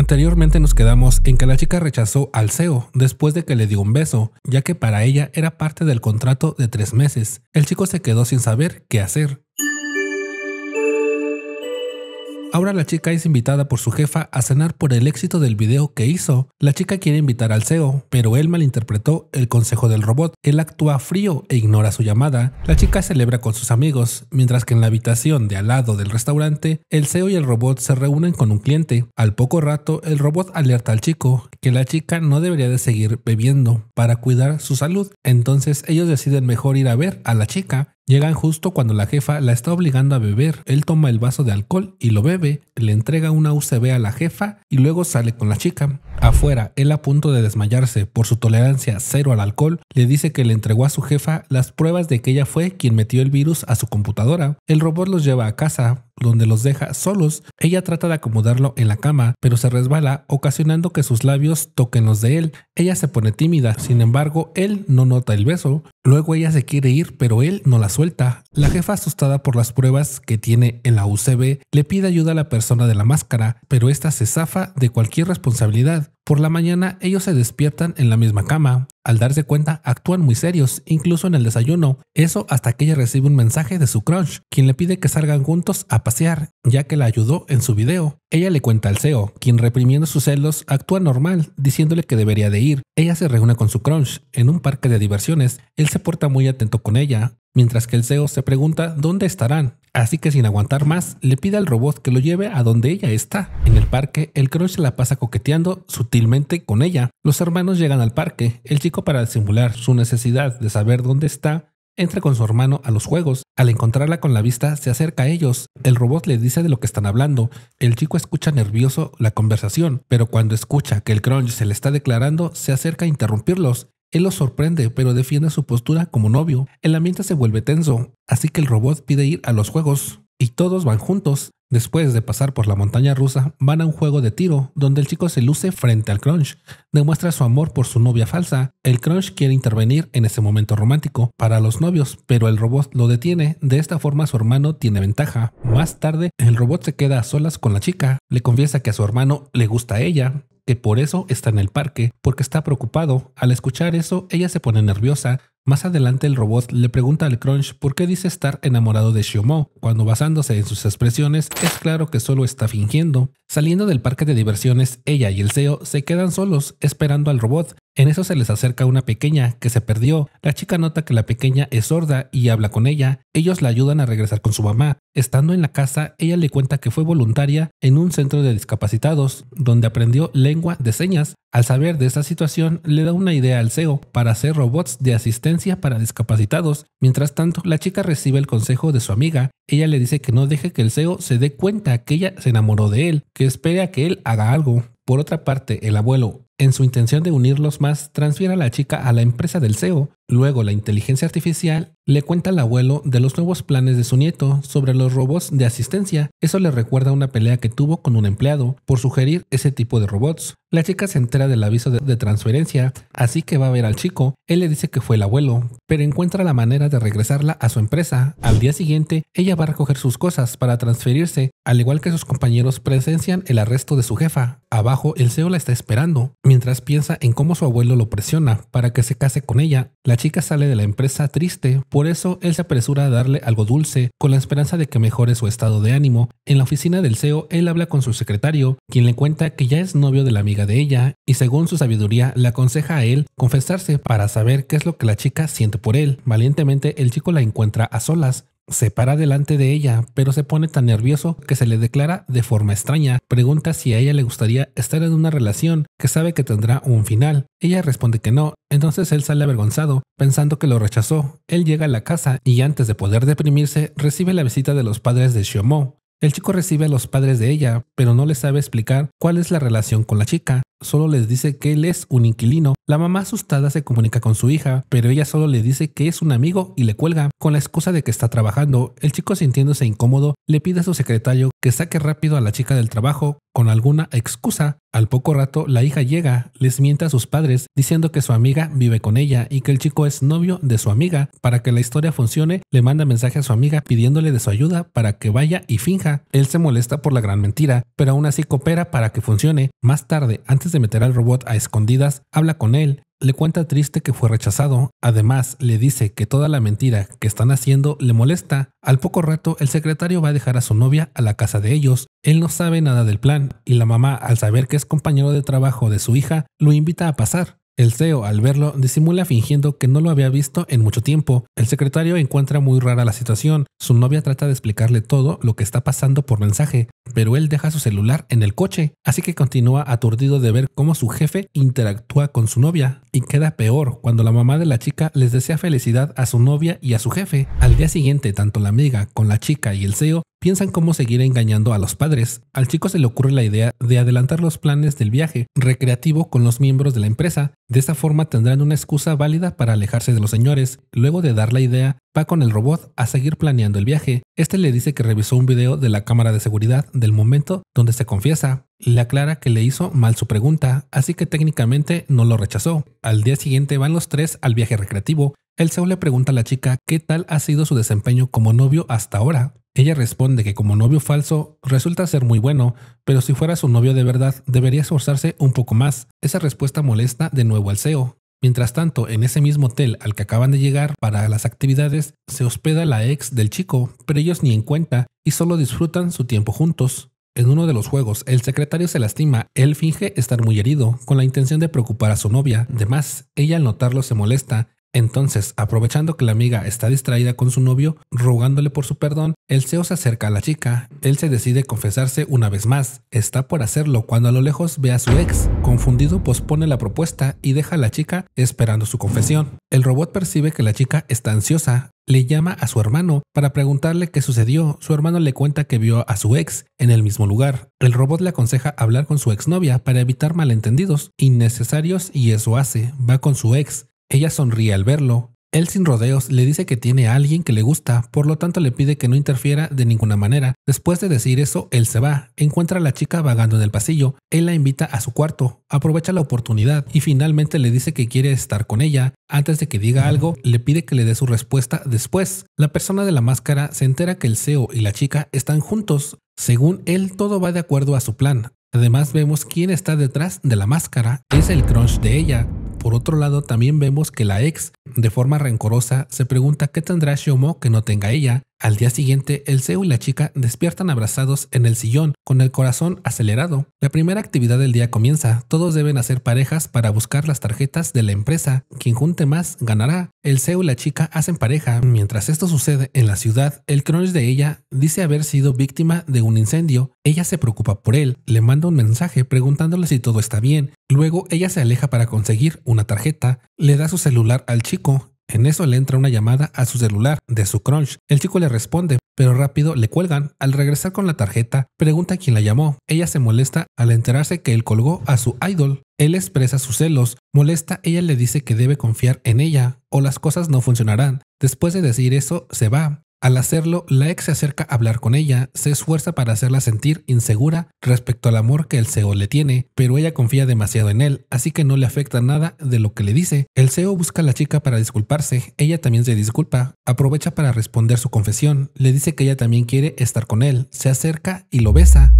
Anteriormente nos quedamos en que la chica rechazó al CEO después de que le dio un beso, ya que para ella era parte del contrato de tres meses. El chico se quedó sin saber qué hacer. Ahora la chica es invitada por su jefa a cenar por el éxito del video que hizo. La chica quiere invitar al CEO, pero él malinterpretó el consejo del robot. Él actúa frío e ignora su llamada. La chica celebra con sus amigos, mientras que en la habitación de al lado del restaurante, el CEO y el robot se reúnen con un cliente. Al poco rato, el robot alerta al chico que la chica no debería de seguir bebiendo para cuidar su salud. Entonces ellos deciden mejor ir a ver a la chica Llegan justo cuando la jefa la está obligando a beber. Él toma el vaso de alcohol y lo bebe, le entrega una UCB a la jefa y luego sale con la chica. Afuera, él a punto de desmayarse por su tolerancia cero al alcohol, le dice que le entregó a su jefa las pruebas de que ella fue quien metió el virus a su computadora. El robot los lleva a casa, donde los deja solos. Ella trata de acomodarlo en la cama, pero se resbala, ocasionando que sus labios toquen los de él. Ella se pone tímida, sin embargo, él no nota el beso. Luego ella se quiere ir, pero él no la suelta la jefa asustada por las pruebas que tiene en la UCB le pide ayuda a la persona de la máscara, pero esta se zafa de cualquier responsabilidad. Por la mañana ellos se despiertan en la misma cama. Al darse cuenta actúan muy serios, incluso en el desayuno, eso hasta que ella recibe un mensaje de su crunch, quien le pide que salgan juntos a pasear, ya que la ayudó en su video. Ella le cuenta al CEO, quien reprimiendo sus celos actúa normal, diciéndole que debería de ir. Ella se reúne con su crunch, en un parque de diversiones, él se porta muy atento con ella, mientras que el CEO se pregunta dónde estarán. Así que sin aguantar más, le pide al robot que lo lleve a donde ella está. En el parque, el crunch se la pasa coqueteando sutilmente con ella. Los hermanos llegan al parque. El chico para simular su necesidad de saber dónde está, entra con su hermano a los juegos. Al encontrarla con la vista, se acerca a ellos. El robot le dice de lo que están hablando. El chico escucha nervioso la conversación, pero cuando escucha que el crunch se le está declarando, se acerca a interrumpirlos. Él lo sorprende, pero defiende su postura como novio. El ambiente se vuelve tenso, así que el robot pide ir a los juegos, y todos van juntos. Después de pasar por la montaña rusa, van a un juego de tiro, donde el chico se luce frente al Crunch. Demuestra su amor por su novia falsa. El Crunch quiere intervenir en ese momento romántico para los novios, pero el robot lo detiene. De esta forma su hermano tiene ventaja. Más tarde, el robot se queda a solas con la chica. Le confiesa que a su hermano le gusta a ella que por eso está en el parque, porque está preocupado. Al escuchar eso, ella se pone nerviosa. Más adelante el robot le pregunta al Crunch por qué dice estar enamorado de Xiomo. cuando basándose en sus expresiones es claro que solo está fingiendo. Saliendo del parque de diversiones, ella y el CEO se quedan solos esperando al robot, en eso se les acerca una pequeña que se perdió. La chica nota que la pequeña es sorda y habla con ella. Ellos la ayudan a regresar con su mamá. Estando en la casa, ella le cuenta que fue voluntaria en un centro de discapacitados, donde aprendió lengua de señas. Al saber de esta situación, le da una idea al CEO para hacer robots de asistencia para discapacitados. Mientras tanto, la chica recibe el consejo de su amiga. Ella le dice que no deje que el CEO se dé cuenta que ella se enamoró de él, que espere a que él haga algo. Por otra parte, el abuelo en su intención de unirlos más, transfiere a la chica a la empresa del CEO. Luego, la inteligencia artificial le cuenta al abuelo de los nuevos planes de su nieto sobre los robots de asistencia. Eso le recuerda una pelea que tuvo con un empleado por sugerir ese tipo de robots. La chica se entera del aviso de, de transferencia, así que va a ver al chico. Él le dice que fue el abuelo, pero encuentra la manera de regresarla a su empresa. Al día siguiente, ella va a recoger sus cosas para transferirse, al igual que sus compañeros presencian el arresto de su jefa. Abajo, el CEO la está esperando. Mientras piensa en cómo su abuelo lo presiona para que se case con ella, la chica sale de la empresa triste, por eso él se apresura a darle algo dulce con la esperanza de que mejore su estado de ánimo. En la oficina del CEO, él habla con su secretario, quien le cuenta que ya es novio de la amiga de ella y según su sabiduría le aconseja a él confesarse para saber qué es lo que la chica siente por él. Valientemente el chico la encuentra a solas, se para delante de ella, pero se pone tan nervioso que se le declara de forma extraña. Pregunta si a ella le gustaría estar en una relación que sabe que tendrá un final. Ella responde que no, entonces él sale avergonzado, pensando que lo rechazó. Él llega a la casa y antes de poder deprimirse, recibe la visita de los padres de Xiomo. El chico recibe a los padres de ella, pero no le sabe explicar cuál es la relación con la chica, solo les dice que él es un inquilino la mamá asustada se comunica con su hija, pero ella solo le dice que es un amigo y le cuelga. Con la excusa de que está trabajando, el chico sintiéndose incómodo le pide a su secretario que saque rápido a la chica del trabajo con alguna excusa. Al poco rato, la hija llega, les miente a sus padres diciendo que su amiga vive con ella y que el chico es novio de su amiga. Para que la historia funcione, le manda mensaje a su amiga pidiéndole de su ayuda para que vaya y finja. Él se molesta por la gran mentira, pero aún así coopera para que funcione. Más tarde, antes de meter al robot a escondidas, habla con él él, le cuenta triste que fue rechazado, además le dice que toda la mentira que están haciendo le molesta. Al poco rato el secretario va a dejar a su novia a la casa de ellos, él no sabe nada del plan y la mamá al saber que es compañero de trabajo de su hija lo invita a pasar. El CEO, al verlo, disimula fingiendo que no lo había visto en mucho tiempo. El secretario encuentra muy rara la situación. Su novia trata de explicarle todo lo que está pasando por mensaje, pero él deja su celular en el coche, así que continúa aturdido de ver cómo su jefe interactúa con su novia. Y queda peor cuando la mamá de la chica les desea felicidad a su novia y a su jefe. Al día siguiente, tanto la amiga con la chica y el CEO piensan cómo seguir engañando a los padres. Al chico se le ocurre la idea de adelantar los planes del viaje recreativo con los miembros de la empresa. De esta forma tendrán una excusa válida para alejarse de los señores. Luego de dar la idea, va con el robot a seguir planeando el viaje. Este le dice que revisó un video de la cámara de seguridad del momento donde se confiesa. Le aclara que le hizo mal su pregunta, así que técnicamente no lo rechazó. Al día siguiente van los tres al viaje recreativo. El seo le pregunta a la chica qué tal ha sido su desempeño como novio hasta ahora. Ella responde que como novio falso resulta ser muy bueno, pero si fuera su novio de verdad debería esforzarse un poco más. Esa respuesta molesta de nuevo al CEO. Mientras tanto, en ese mismo hotel al que acaban de llegar para las actividades, se hospeda la ex del chico, pero ellos ni en cuenta y solo disfrutan su tiempo juntos. En uno de los juegos, el secretario se lastima, él finge estar muy herido, con la intención de preocupar a su novia. Además, ella al notarlo se molesta, entonces, aprovechando que la amiga está distraída con su novio, rogándole por su perdón, el CEO se acerca a la chica. Él se decide confesarse una vez más. Está por hacerlo cuando a lo lejos ve a su ex. Confundido, pospone la propuesta y deja a la chica esperando su confesión. El robot percibe que la chica está ansiosa, le llama a su hermano para preguntarle qué sucedió. Su hermano le cuenta que vio a su ex en el mismo lugar. El robot le aconseja hablar con su exnovia para evitar malentendidos innecesarios y eso hace. Va con su ex. Ella sonríe al verlo. Él sin rodeos le dice que tiene a alguien que le gusta, por lo tanto le pide que no interfiera de ninguna manera. Después de decir eso, él se va, encuentra a la chica vagando en el pasillo, él la invita a su cuarto, aprovecha la oportunidad y finalmente le dice que quiere estar con ella. Antes de que diga algo, le pide que le dé su respuesta después. La persona de la máscara se entera que el CEO y la chica están juntos. Según él, todo va de acuerdo a su plan. Además vemos quién está detrás de la máscara, es el crunch de ella, por otro lado también vemos que la ex de forma rencorosa, se pregunta qué tendrá Xiomo que no tenga ella. Al día siguiente, el CEO y la chica despiertan abrazados en el sillón, con el corazón acelerado. La primera actividad del día comienza. Todos deben hacer parejas para buscar las tarjetas de la empresa. Quien junte más ganará. El CEO y la chica hacen pareja. Mientras esto sucede en la ciudad, el crónis de ella dice haber sido víctima de un incendio. Ella se preocupa por él, le manda un mensaje preguntándole si todo está bien. Luego ella se aleja para conseguir una tarjeta, le da su celular al chico en eso le entra una llamada a su celular de su crunch. El chico le responde, pero rápido le cuelgan. Al regresar con la tarjeta, pregunta quién la llamó. Ella se molesta al enterarse que él colgó a su idol. Él expresa sus celos. Molesta, ella le dice que debe confiar en ella o las cosas no funcionarán. Después de decir eso, se va. Al hacerlo, la ex se acerca a hablar con ella, se esfuerza para hacerla sentir insegura respecto al amor que el CEO le tiene, pero ella confía demasiado en él, así que no le afecta nada de lo que le dice. El CEO busca a la chica para disculparse, ella también se disculpa, aprovecha para responder su confesión, le dice que ella también quiere estar con él, se acerca y lo besa.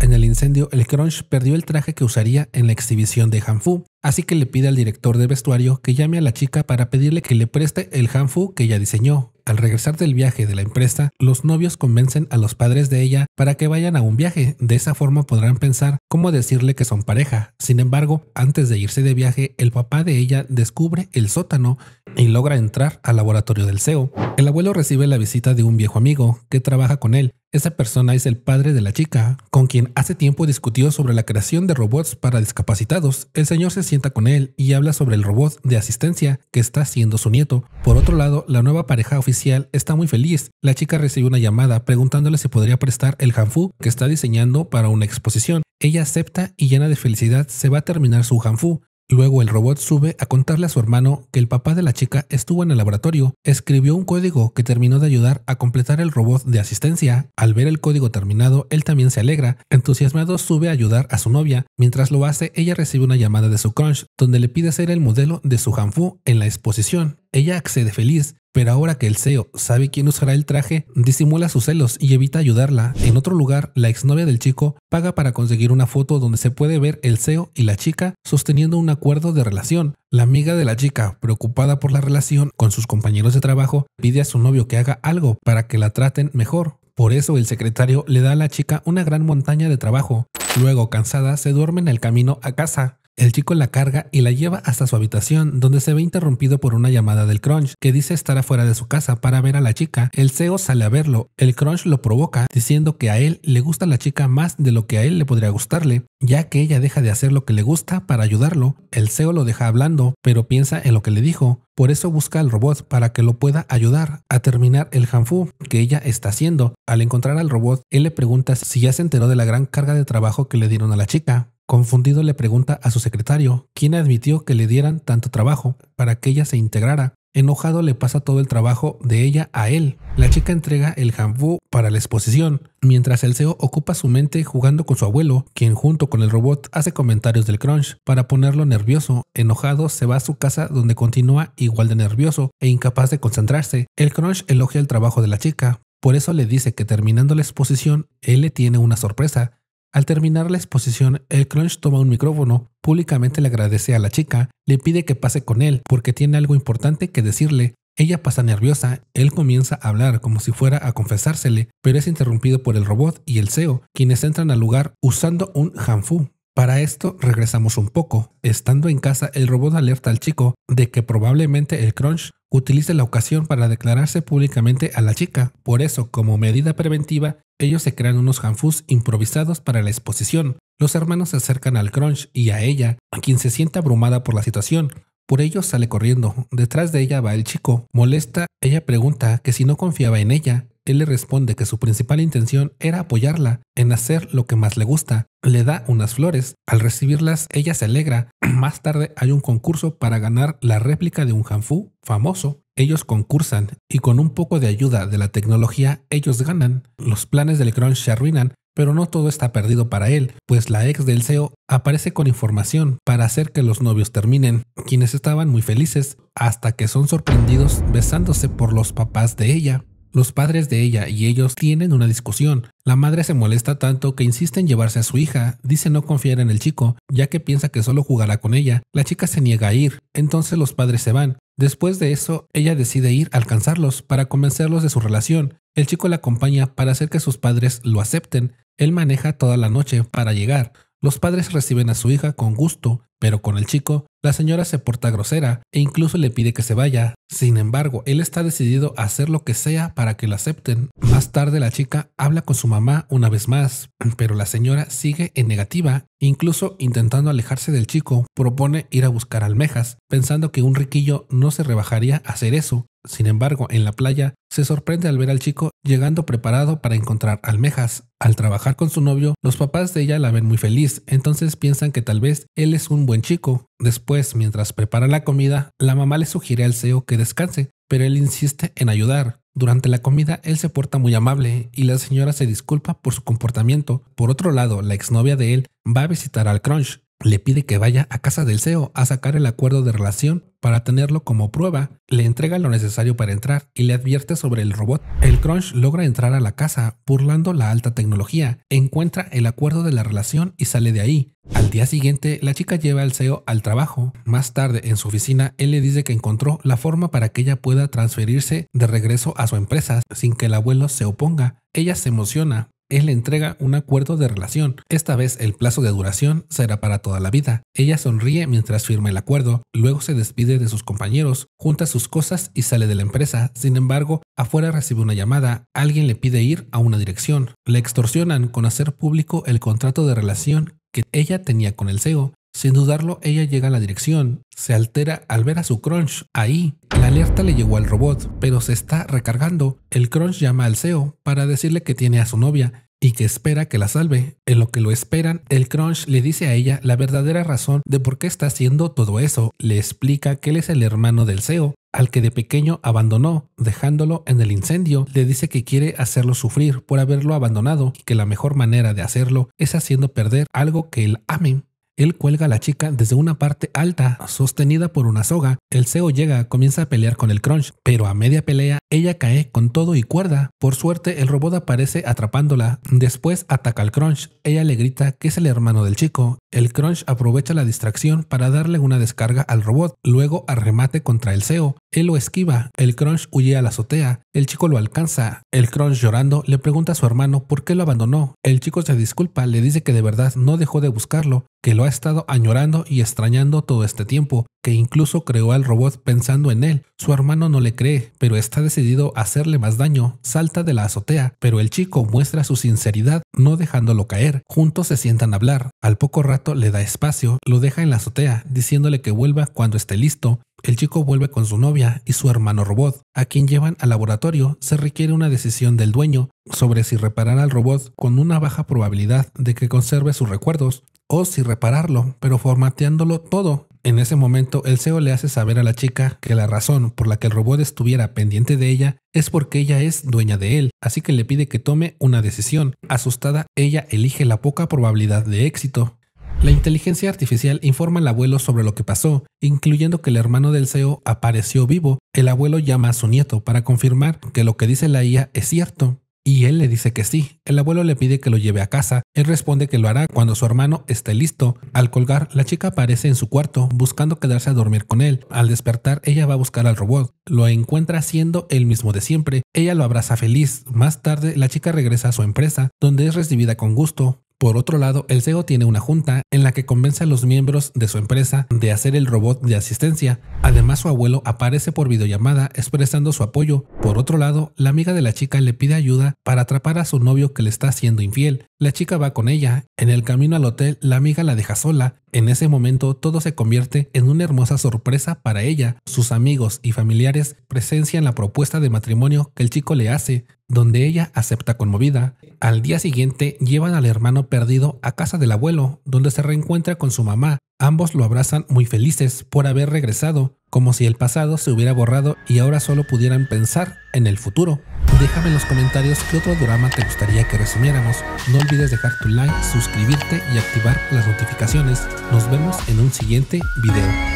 En el incendio, el Crunch perdió el traje que usaría en la exhibición de Hanfu, así que le pide al director de vestuario que llame a la chica para pedirle que le preste el Hanfu que ella diseñó al regresar del viaje de la empresa, los novios convencen a los padres de ella para que vayan a un viaje. De esa forma podrán pensar cómo decirle que son pareja. Sin embargo, antes de irse de viaje, el papá de ella descubre el sótano y logra entrar al laboratorio del CEO. El abuelo recibe la visita de un viejo amigo que trabaja con él, esa persona es el padre de la chica, con quien hace tiempo discutió sobre la creación de robots para discapacitados. El señor se sienta con él y habla sobre el robot de asistencia que está siendo su nieto. Por otro lado, la nueva pareja oficial está muy feliz. La chica recibe una llamada preguntándole si podría prestar el hanfu que está diseñando para una exposición. Ella acepta y llena de felicidad se va a terminar su hanfu. Luego el robot sube a contarle a su hermano que el papá de la chica estuvo en el laboratorio, escribió un código que terminó de ayudar a completar el robot de asistencia. Al ver el código terminado, él también se alegra. Entusiasmado sube a ayudar a su novia. Mientras lo hace, ella recibe una llamada de su crunch, donde le pide ser el modelo de su Hanfu en la exposición. Ella accede feliz, pero ahora que el CEO sabe quién usará el traje, disimula sus celos y evita ayudarla. En otro lugar, la exnovia del chico paga para conseguir una foto donde se puede ver el CEO y la chica sosteniendo un acuerdo de relación. La amiga de la chica, preocupada por la relación con sus compañeros de trabajo, pide a su novio que haga algo para que la traten mejor. Por eso el secretario le da a la chica una gran montaña de trabajo. Luego, cansada, se duerme en el camino a casa. El chico la carga y la lleva hasta su habitación, donde se ve interrumpido por una llamada del Crunch, que dice estar afuera de su casa para ver a la chica. El CEO sale a verlo, el Crunch lo provoca, diciendo que a él le gusta la chica más de lo que a él le podría gustarle, ya que ella deja de hacer lo que le gusta para ayudarlo. El CEO lo deja hablando, pero piensa en lo que le dijo, por eso busca al robot para que lo pueda ayudar a terminar el Hanfu que ella está haciendo. Al encontrar al robot, él le pregunta si ya se enteró de la gran carga de trabajo que le dieron a la chica. Confundido le pregunta a su secretario, quien admitió que le dieran tanto trabajo para que ella se integrara. Enojado le pasa todo el trabajo de ella a él. La chica entrega el hanbu para la exposición, mientras el CEO ocupa su mente jugando con su abuelo, quien junto con el robot hace comentarios del crunch para ponerlo nervioso. Enojado se va a su casa donde continúa igual de nervioso e incapaz de concentrarse. El crunch elogia el trabajo de la chica, por eso le dice que terminando la exposición, él le tiene una sorpresa, al terminar la exposición, el Crunch toma un micrófono, públicamente le agradece a la chica, le pide que pase con él porque tiene algo importante que decirle. Ella pasa nerviosa, él comienza a hablar como si fuera a confesársele, pero es interrumpido por el robot y el CEO, quienes entran al lugar usando un hanfu para esto regresamos un poco. Estando en casa, el robot alerta al chico de que probablemente el Crunch utilice la ocasión para declararse públicamente a la chica. Por eso, como medida preventiva, ellos se crean unos hanfus improvisados para la exposición. Los hermanos se acercan al Crunch y a ella, a quien se siente abrumada por la situación. Por ello sale corriendo. Detrás de ella va el chico. Molesta, ella pregunta que si no confiaba en ella. Él le responde que su principal intención era apoyarla en hacer lo que más le gusta. Le da unas flores. Al recibirlas, ella se alegra. más tarde hay un concurso para ganar la réplica de un hanfu famoso. Ellos concursan y con un poco de ayuda de la tecnología ellos ganan. Los planes del cron se arruinan pero no todo está perdido para él, pues la ex del CEO aparece con información para hacer que los novios terminen, quienes estaban muy felices, hasta que son sorprendidos besándose por los papás de ella. Los padres de ella y ellos tienen una discusión. La madre se molesta tanto que insiste en llevarse a su hija, dice no confiar en el chico, ya que piensa que solo jugará con ella. La chica se niega a ir, entonces los padres se van. Después de eso, ella decide ir a alcanzarlos para convencerlos de su relación, el chico la acompaña para hacer que sus padres lo acepten. Él maneja toda la noche para llegar. Los padres reciben a su hija con gusto pero con el chico, la señora se porta grosera e incluso le pide que se vaya. Sin embargo, él está decidido a hacer lo que sea para que lo acepten. Más tarde la chica habla con su mamá una vez más, pero la señora sigue en negativa, incluso intentando alejarse del chico, propone ir a buscar almejas, pensando que un riquillo no se rebajaría a hacer eso. Sin embargo, en la playa, se sorprende al ver al chico llegando preparado para encontrar almejas. Al trabajar con su novio, los papás de ella la ven muy feliz, entonces piensan que tal vez él es un buen buen chico. Después, mientras prepara la comida, la mamá le sugiere al CEO que descanse, pero él insiste en ayudar. Durante la comida, él se porta muy amable y la señora se disculpa por su comportamiento. Por otro lado, la exnovia de él va a visitar al Crunch, le pide que vaya a casa del CEO a sacar el acuerdo de relación para tenerlo como prueba, le entrega lo necesario para entrar y le advierte sobre el robot. El Crunch logra entrar a la casa burlando la alta tecnología, encuentra el acuerdo de la relación y sale de ahí. Al día siguiente, la chica lleva al CEO al trabajo. Más tarde, en su oficina, él le dice que encontró la forma para que ella pueda transferirse de regreso a su empresa sin que el abuelo se oponga. Ella se emociona, él le entrega un acuerdo de relación. Esta vez el plazo de duración será para toda la vida. Ella sonríe mientras firma el acuerdo, luego se despide de sus compañeros, junta sus cosas y sale de la empresa. Sin embargo, afuera recibe una llamada, alguien le pide ir a una dirección. Le extorsionan con hacer público el contrato de relación que ella tenía con el CEO. Sin dudarlo, ella llega a la dirección, se altera al ver a su crunch ahí. La alerta le llegó al robot, pero se está recargando. El crunch llama al CEO para decirle que tiene a su novia, y que espera que la salve. En lo que lo esperan, el Crunch le dice a ella la verdadera razón de por qué está haciendo todo eso. Le explica que él es el hermano del CEO, al que de pequeño abandonó, dejándolo en el incendio. Le dice que quiere hacerlo sufrir por haberlo abandonado y que la mejor manera de hacerlo es haciendo perder algo que él ame. Él cuelga a la chica desde una parte alta, sostenida por una soga. El CEO llega, comienza a pelear con el Crunch, pero a media pelea, ella cae con todo y cuerda. Por suerte, el robot aparece atrapándola. Después ataca al Crunch. Ella le grita que es el hermano del chico. El Crunch aprovecha la distracción para darle una descarga al robot, luego arremate contra el CEO. Él lo esquiva, el Crunch huye a la azotea, el chico lo alcanza. El Crunch llorando le pregunta a su hermano por qué lo abandonó. El chico se disculpa, le dice que de verdad no dejó de buscarlo, que lo ha estado añorando y extrañando todo este tiempo, que incluso creó al robot pensando en él. Su hermano no le cree, pero está decidido a hacerle más daño, salta de la azotea, pero el chico muestra su sinceridad, no dejándolo caer. Juntos se sientan a hablar, al poco rato le da espacio, lo deja en la azotea, diciéndole que vuelva cuando esté listo, el chico vuelve con su novia y su hermano robot, a quien llevan al laboratorio. Se requiere una decisión del dueño sobre si reparar al robot con una baja probabilidad de que conserve sus recuerdos o si repararlo, pero formateándolo todo. En ese momento, el CEO le hace saber a la chica que la razón por la que el robot estuviera pendiente de ella es porque ella es dueña de él, así que le pide que tome una decisión. Asustada, ella elige la poca probabilidad de éxito. La inteligencia artificial informa al abuelo sobre lo que pasó, incluyendo que el hermano del CEO apareció vivo. El abuelo llama a su nieto para confirmar que lo que dice la IA es cierto. Y él le dice que sí. El abuelo le pide que lo lleve a casa. Él responde que lo hará cuando su hermano esté listo. Al colgar, la chica aparece en su cuarto, buscando quedarse a dormir con él. Al despertar, ella va a buscar al robot. Lo encuentra siendo el mismo de siempre. Ella lo abraza feliz. Más tarde, la chica regresa a su empresa, donde es recibida con gusto. Por otro lado, el CEO tiene una junta en la que convence a los miembros de su empresa de hacer el robot de asistencia. Además, su abuelo aparece por videollamada expresando su apoyo. Por otro lado, la amiga de la chica le pide ayuda para atrapar a su novio que le está siendo infiel. La chica va con ella. En el camino al hotel, la amiga la deja sola. En ese momento, todo se convierte en una hermosa sorpresa para ella. Sus amigos y familiares presencian la propuesta de matrimonio que el chico le hace donde ella acepta conmovida. Al día siguiente llevan al hermano perdido a casa del abuelo, donde se reencuentra con su mamá. Ambos lo abrazan muy felices por haber regresado, como si el pasado se hubiera borrado y ahora solo pudieran pensar en el futuro. Déjame en los comentarios qué otro drama te gustaría que resumiéramos. No olvides dejar tu like, suscribirte y activar las notificaciones. Nos vemos en un siguiente video.